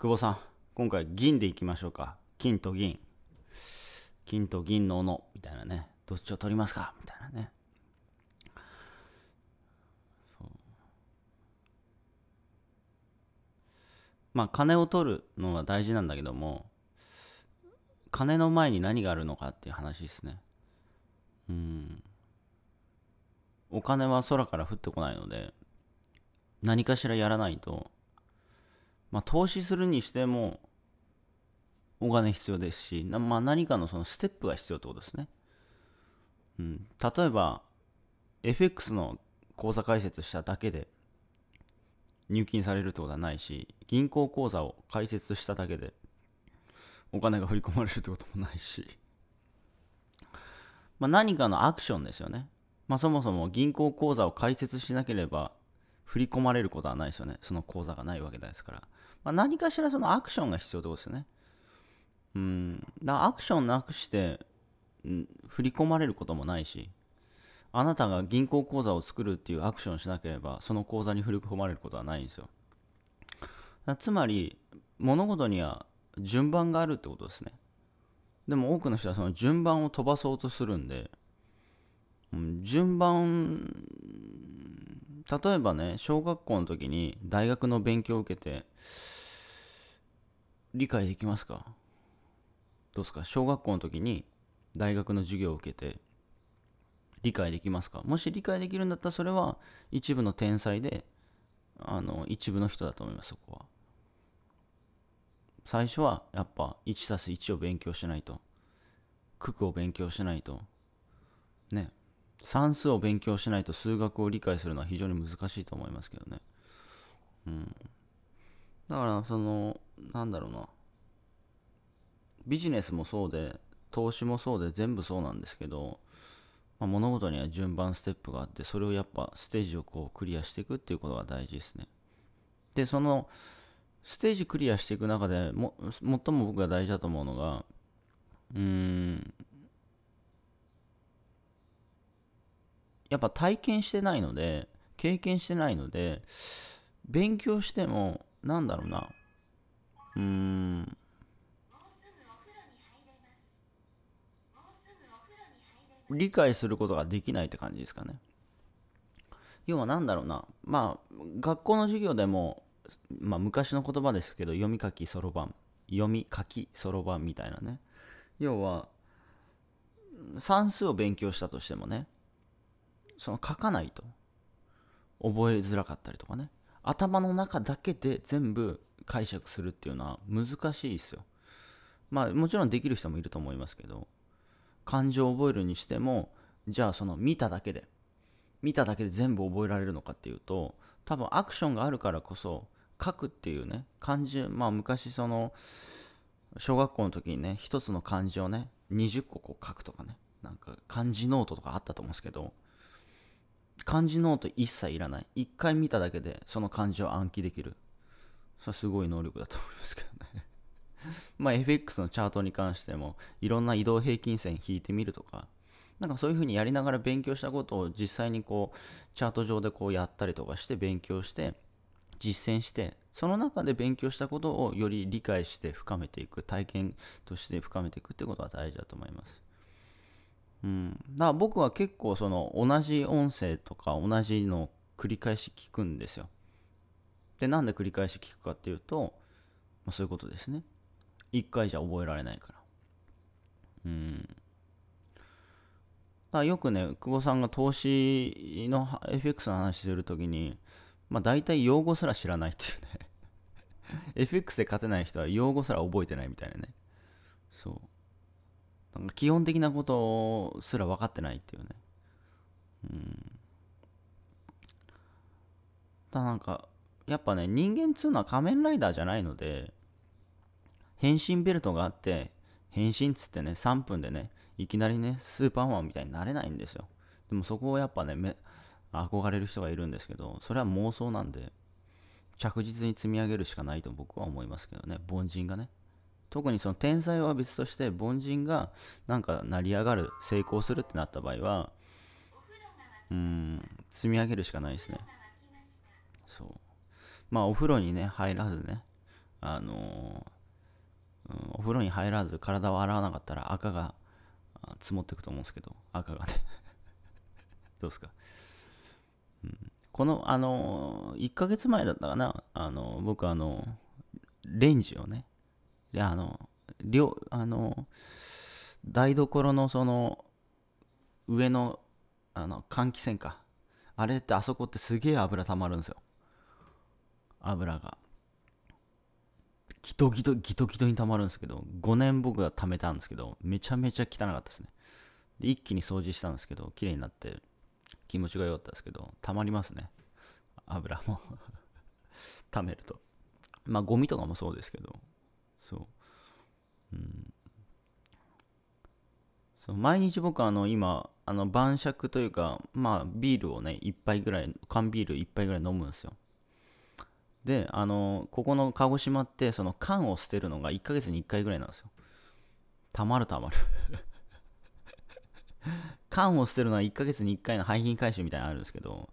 久保さん、今回銀でいきましょうか。金と銀。金と銀の斧みたいなね。どっちを取りますかみたいなね。まあ金を取るのは大事なんだけども、金の前に何があるのかっていう話ですね。うん。お金は空から降ってこないので、何かしらやらないとまあ、投資するにしてもお金必要ですし、まあ、何かのそのステップが必要ってことですね、うん、例えば FX の口座開設しただけで入金されるってことはないし銀行口座を開設しただけでお金が振り込まれるってこともないし、まあ、何かのアクションですよね、まあ、そもそも銀行口座を開設しなければ振り込まれることはないですよね。その口座がないわけですから。まあ、何かしらそのアクションが必要ってことですよね。うん。だからアクションなくして、振り込まれることもないし、あなたが銀行口座を作るっていうアクションしなければ、その口座に振り込まれることはないんですよ。つまり、物事には順番があるってことですね。でも多くの人はその順番を飛ばそうとするんで、うん、順番例えばね小学校の時に大学の勉強を受けて理解できますかどうですか小学校の時に大学の授業を受けて理解できますかもし理解できるんだったらそれは一部の天才であの一部の人だと思いますそこは最初はやっぱ 1+1 を勉強しないと九九を勉強しないとね算数を勉強しないと数学を理解するのは非常に難しいと思いますけどね。うん。だから、その、なんだろうな。ビジネスもそうで、投資もそうで、全部そうなんですけど、まあ、物事には順番ステップがあって、それをやっぱステージをこうクリアしていくっていうことが大事ですね。で、その、ステージクリアしていく中でも、最も僕が大事だと思うのが、うーん、やっぱ体験してないので、経験してないので、勉強しても、なんだろうな、うーん、理解することができないって感じですかね。要は何だろうな、まあ、学校の授業でも、まあ、昔の言葉ですけど、読み書きそろばん、読み書きそろばんみたいなね。要は、算数を勉強したとしてもね、その書かないと覚えづらかったりとかね頭の中だけで全部解釈するっていうのは難しいですよまあもちろんできる人もいると思いますけど漢字を覚えるにしてもじゃあその見ただけで見ただけで全部覚えられるのかっていうと多分アクションがあるからこそ書くっていうね漢字まあ昔その小学校の時にね一つの漢字をね20個こう書くとかねなんか漢字ノートとかあったと思うんですけど漢字ノート一切いらない一回見ただけでその漢字を暗記できるそれはすごい能力だと思いますけどね まあ FX のチャートに関してもいろんな移動平均線引いてみるとかなんかそういうふうにやりながら勉強したことを実際にこうチャート上でこうやったりとかして勉強して実践してその中で勉強したことをより理解して深めていく体験として深めていくってことは大事だと思いますうん、だから僕は結構その同じ音声とか同じの繰り返し聞くんですよ。でなんで繰り返し聞くかっていうと、まあ、そういうことですね。一回じゃ覚えられないから。うん。だからよくね久保さんが投資の FX の話するときにまあ大体用語すら知らないっていうね FX で勝てない人は用語すら覚えてないみたいなね。そう。なんか基本的なことすら分かってないっていうね。うん。だなんか、やっぱね、人間っつうのは仮面ライダーじゃないので、変身ベルトがあって、変身っつってね、3分でね、いきなりね、スーパーマンみたいになれないんですよ。でもそこをやっぱね、め憧れる人がいるんですけど、それは妄想なんで、着実に積み上げるしかないと僕は思いますけどね、凡人がね。特にその天才は別として凡人がなんか成り上がる成功するってなった場合はうん積み上げるしかないですねそうまあお風呂にね入らずねあのー、うん、お風呂に入らず体を洗わなかったら赤が積もっていくと思うんですけど赤がね どうですか、うん、このあのー、1ヶ月前だったかなあのー、僕あのレンジをねあの料あの台所のその上のあの換気扇かあれってあそこってすげえ油たまるんですよ油がギトギトギトギトにたまるんですけど5年僕が貯めたんですけどめちゃめちゃ汚かったですねで一気に掃除したんですけど綺麗になって気持ちが良かったですけどたまりますね油も溜 めるとまあゴミとかもそうですけどそう、うん、そう毎日僕あの今あの晩酌というかまあビールをね1杯ぐらい缶ビール1杯ぐらい飲むんですよであのここの鹿児島ってその缶を捨てるのが1ヶ月に1回ぐらいなんですよたまるたまる 缶を捨てるのは1ヶ月に1回の廃品回収みたいなのあるんですけど、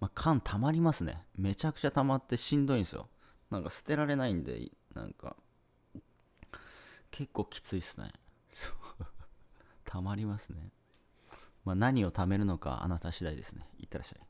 まあ、缶たまりますねめちゃくちゃたまってしんどいんですよなんか捨てられないんでなんか結構きついっすね。そう。たまりますね。まあ、何を貯めるのかあなた次第ですね。いってらっしゃい。